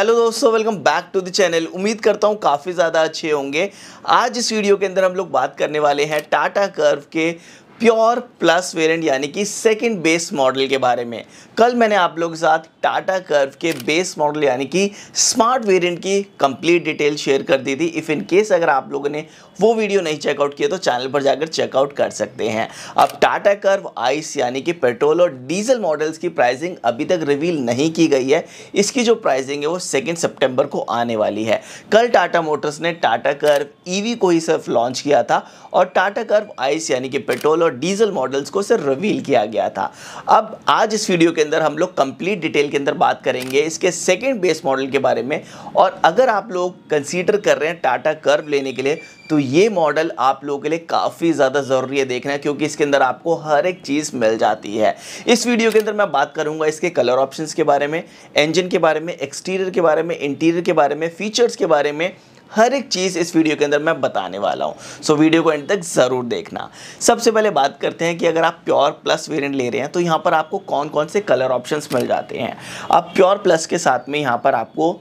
hello दोस्तों welcome back to the channel उम्मीद करता हूँ काफ़ी ज़्यादा अच्छे होंगे आज इस वीडियो के अंदर हम लोग बात करने वाले हैं टाटा कर्व के प्योर प्लस वेरिएंट यानी कि सेकंड बेस मॉडल के बारे में कल मैंने आप लोग के साथ टाटा कर्व के बेस मॉडल यानी कि स्मार्ट वेरिएंट की कंप्लीट डिटेल शेयर कर दी थी इफ़ इन केस अगर आप लोगों ने वो वीडियो नहीं चेकआउट किया तो चैनल पर जाकर चेकआउट कर सकते हैं अब टाटा कर्व आइस यानी कि पेट्रोल और डीजल मॉडल्स की प्राइजिंग अभी तक रिवील नहीं की गई है इसकी जो प्राइजिंग है वो सेकेंड सेप्टेम्बर को आने वाली है कल टाटा मोटर्स ने टाटा कर्व ई e को ही सिर्फ लॉन्च किया था और टाटा कर्व आइस यानी कि पेट्रोल और और डीजल मॉडल्स को सर रिवील किया गया था अब आज इस वीडियो के अंदर हम लोग कंप्लीट डिटेल के अंदर बात करेंगे इसके सेकेंड बेस मॉडल के बारे में और अगर आप लोग कंसीडर कर रहे हैं टाटा कर्व लेने के लिए तो ये मॉडल आप लोगों के लिए काफ़ी ज़्यादा ज़रूरी है देखना क्योंकि इसके अंदर आपको हर एक चीज़ मिल जाती है इस वीडियो के अंदर मैं बात करूंगा इसके कलर ऑप्शंस के बारे में इंजन के बारे में एक्सटीरियर के बारे में इंटीरियर के बारे में फीचर्स के बारे में हर एक चीज़ इस वीडियो के अंदर मैं बताने वाला हूँ सो वीडियो को एंड तक ज़रूर देखना सबसे पहले बात करते हैं कि अगर आप प्योर प्लस वेरिएंट ले रहे हैं तो यहाँ पर आपको कौन कौन से कलर ऑप्शंस मिल जाते हैं अब प्योर प्लस के साथ में यहाँ पर आपको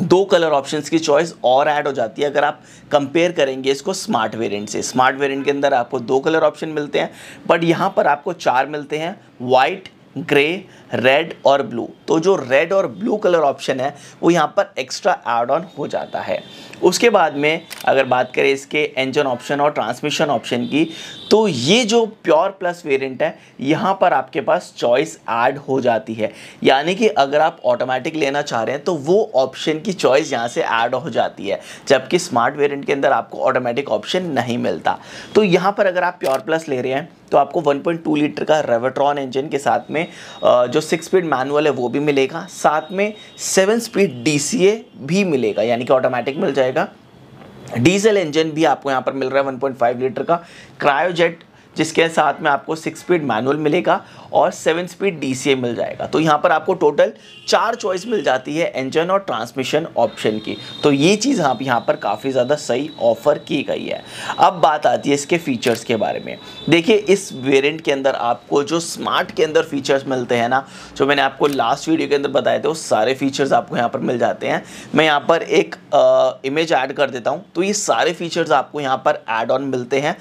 दो कलर ऑप्शंस की चॉइस और ऐड हो जाती है अगर आप कंपेयर करेंगे इसको स्मार्ट वेरिएंट से स्मार्ट वेरिएंट के अंदर आपको दो कलर ऑप्शन मिलते हैं बट यहाँ पर आपको चार मिलते हैं वाइट ग्रे रेड और ब्लू तो जो रेड और ब्लू कलर ऑप्शन है वो यहाँ पर एक्स्ट्रा एड ऑन हो जाता है उसके बाद में अगर बात करें इसके इंजन ऑप्शन और ट्रांसमिशन ऑप्शन की तो ये जो प्योर प्लस वेरिएंट है यहाँ पर आपके पास चॉइस ऐड हो जाती है यानी कि अगर आप ऑटोमेटिक लेना चाह रहे हैं तो वो ऑप्शन की चॉइस यहाँ से ऐड हो जाती है जबकि स्मार्ट वेरिएंट के अंदर आपको ऑटोमेटिक ऑप्शन नहीं मिलता तो यहाँ पर अगर आप प्योर प्लस ले रहे हैं तो आपको वन लीटर का रेवेट्रॉन इंजन के साथ में जो सिक्स स्पीड मैनुअल है वो भी मिलेगा साथ में सेवन स्पीड डी भी मिलेगा यानी कि ऑटोमेटिक मिल जाएगा डीजल इंजन भी आपको यहाँ पर मिल रहा है 1.5 लीटर का क्रायोजेट जिसके साथ में आपको सिक्स स्पीड मैनुअल मिलेगा और सेवन स्पीड डी मिल जाएगा तो यहाँ पर आपको टोटल चार चॉइस मिल जाती है इंजन और ट्रांसमिशन ऑप्शन की तो ये चीज़ आप यहाँ पर काफ़ी ज़्यादा सही ऑफर की गई है अब बात आती है इसके फीचर्स के बारे में देखिए इस वेरियंट के अंदर आपको जो स्मार्ट के अंदर फीचर्स मिलते हैं ना जो मैंने आपको लास्ट वीडियो के अंदर बताए थे वो सारे फीचर्स आपको यहाँ पर मिल जाते हैं मैं यहाँ पर एक इमेज ऐड कर देता हूँ तो ये सारे फीचर्स आपको यहाँ पर एड ऑन मिलते हैं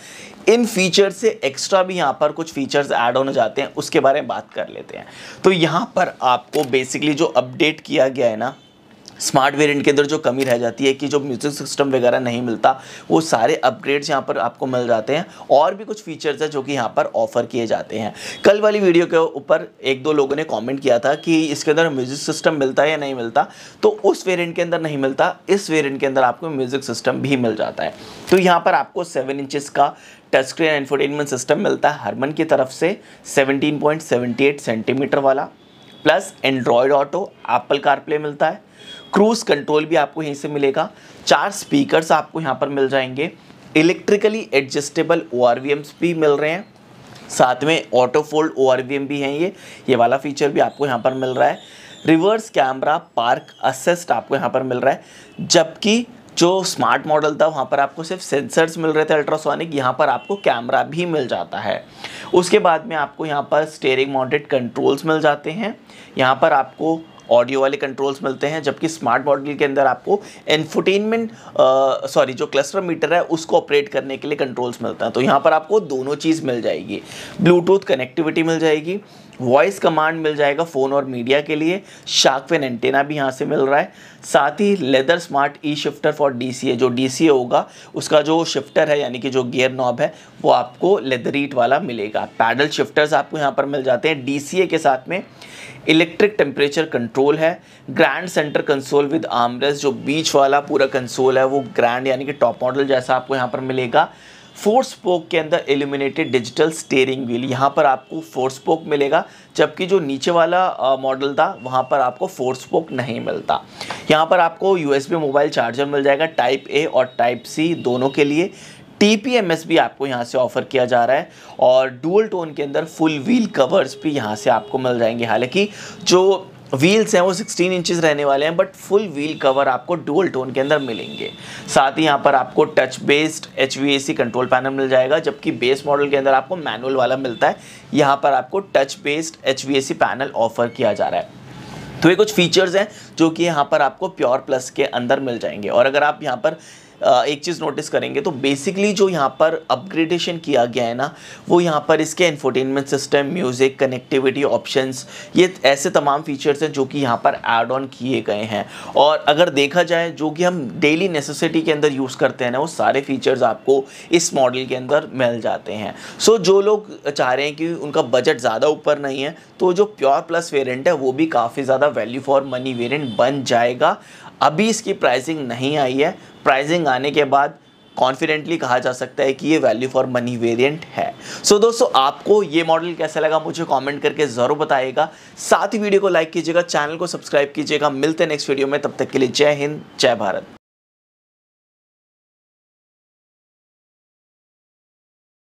इन फीचर से एक्स्ट्रा भी यहाँ पर कुछ फीचर्स ऐड होने जाते हैं उसके बारे में बात कर लेते हैं तो यहाँ पर आपको बेसिकली जो अपडेट किया गया है ना स्मार्ट वेरिएंट के अंदर जो कमी रह जाती है कि जो म्यूज़िक सिस्टम वगैरह नहीं मिलता वो सारे अपग्रेड्स यहाँ पर आपको मिल जाते हैं और भी कुछ फीचर्स हैं जो कि यहाँ पर ऑफर किए जाते हैं कल वाली वीडियो के ऊपर एक दो लोगों ने कॉमेंट किया था कि इसके अंदर म्यूज़िक सिस्टम मिलता है या नहीं मिलता तो उस वेरियंट के अंदर नहीं मिलता इस वेरियंट के अंदर आपको म्यूज़िक सिस्टम भी मिल जाता है तो यहाँ पर आपको सेवन इंचज़ का टच स्क्रीन एंटरटेनमेंट सिस्टम मिलता है हरमन की तरफ से 17.78 सेंटीमीटर वाला plus Android Auto Apple CarPlay मिलता है क्रूज कंट्रोल भी आपको यहीं से मिलेगा चार स्पीकर्स आपको यहाँ पर मिल जाएंगे इलेक्ट्रिकली एडजस्टेबल ओ भी मिल रहे हैं साथ में ऑटो फोल्ड ओ भी हैं ये ये वाला फीचर भी आपको यहाँ पर मिल रहा है रिवर्स कैमरा पार्क असिस्ट आपको यहाँ पर मिल रहा है जबकि जो स्मार्ट मॉडल था वहाँ पर आपको सिर्फ सेंसर्स मिल रहे थे अल्ट्रासोनिक यहाँ पर आपको कैमरा भी मिल जाता है उसके बाद में आपको यहाँ पर स्टेयरिंग माउंटेड कंट्रोल्स मिल जाते हैं यहाँ पर आपको ऑडियो वाले कंट्रोल्स मिलते हैं जबकि स्मार्ट मॉडल के अंदर आपको इन्फोटेनमेंट सॉरी जो क्लस्टर मीटर है उसको ऑपरेट करने के लिए कंट्रोल्स मिलता है तो यहाँ पर आपको दोनों चीज़ मिल जाएगी ब्लूटूथ कनेक्टिविटी मिल जाएगी वॉइस कमांड मिल जाएगा फ़ोन और मीडिया के लिए शार्कफेन एंटेना भी यहाँ से मिल रहा है साथ ही leather smart e shifter for DCA जो डीसीए होगा उसका जो शिफ्टर है यानी कि जो गियर नॉब है वो आपको लेदरीट वाला मिलेगा पैडल शिफ्टर्स आपको यहाँ पर मिल जाते हैं डीसीए के साथ में इलेक्ट्रिक टेम्परेचर कंट्रोल है grand centre console with armrest जो बीच वाला पूरा कंसोल है वो ग्रैंड यानी कि टॉप मॉडल जैसा आपको यहाँ पर मिलेगा फोर स्पोक के अंदर एल्यूमिनेटेड डिजिटल स्टेयरिंग व्हील यहाँ पर आपको फोर स्पोक मिलेगा जबकि जो नीचे वाला मॉडल था वहाँ पर आपको फोर स्पोक नहीं मिलता यहाँ पर आपको यू मोबाइल चार्जर मिल जाएगा टाइप ए और टाइप सी दोनों के लिए टी पी एम एस भी आपको यहाँ से ऑफ़र किया जा रहा है और डुअल टोन के अंदर फुल व्हील कवर्स भी यहाँ से आपको मिल जाएंगे हालांकि जो व्हील्स हैं वो 16 इंचेस रहने वाले हैं बट फुल व्हील कवर आपको डुअल टोन के अंदर मिलेंगे साथ ही यहाँ पर आपको touch based H control panel मिल जाएगा जबकि बेस मॉडल के अंदर आपको मैनुअल वाला मिलता है यहाँ पर आपको touch based H panel offer किया जा रहा है तो ये कुछ फीचर्स हैं जो कि यहाँ पर आपको प्योर प्लस के अंदर मिल जाएंगे और अगर आप यहाँ पर एक चीज़ नोटिस करेंगे तो बेसिकली जो यहाँ पर अपग्रेडेशन किया गया है ना वो यहाँ पर इसके infotainment system music connectivity options ये ऐसे तमाम फीचर्स हैं जो कि यहाँ पर एड ऑन किए गए हैं और अगर देखा जाए जो कि हम डेली नेसेसिटी के अंदर यूज़ करते हैं ना वो सारे फीचर्स आपको इस मॉडल के अंदर मिल जाते हैं सो जो लोग चाह रहे हैं कि उनका बजट ज़्यादा ऊपर नहीं है तो जो प्योर प्लस वेरियंट है वो भी काफ़ी ज़्यादा वैल्यू फॉर मनी वेरियंट बन जाएगा अभी इसकी प्राइसिंग नहीं आई है प्राइसिंग आने के बाद कॉन्फिडेंटली कहा जा सकता है कि ये वैल्यू फॉर मनी वेरिएंट है सो so, दोस्तों आपको ये मॉडल कैसा लगा मुझे कमेंट करके ज़रूर बताएगा साथ ही वीडियो को लाइक कीजिएगा चैनल को सब्सक्राइब कीजिएगा मिलते हैं नेक्स्ट वीडियो में तब तक के लिए जय हिंद जय भारत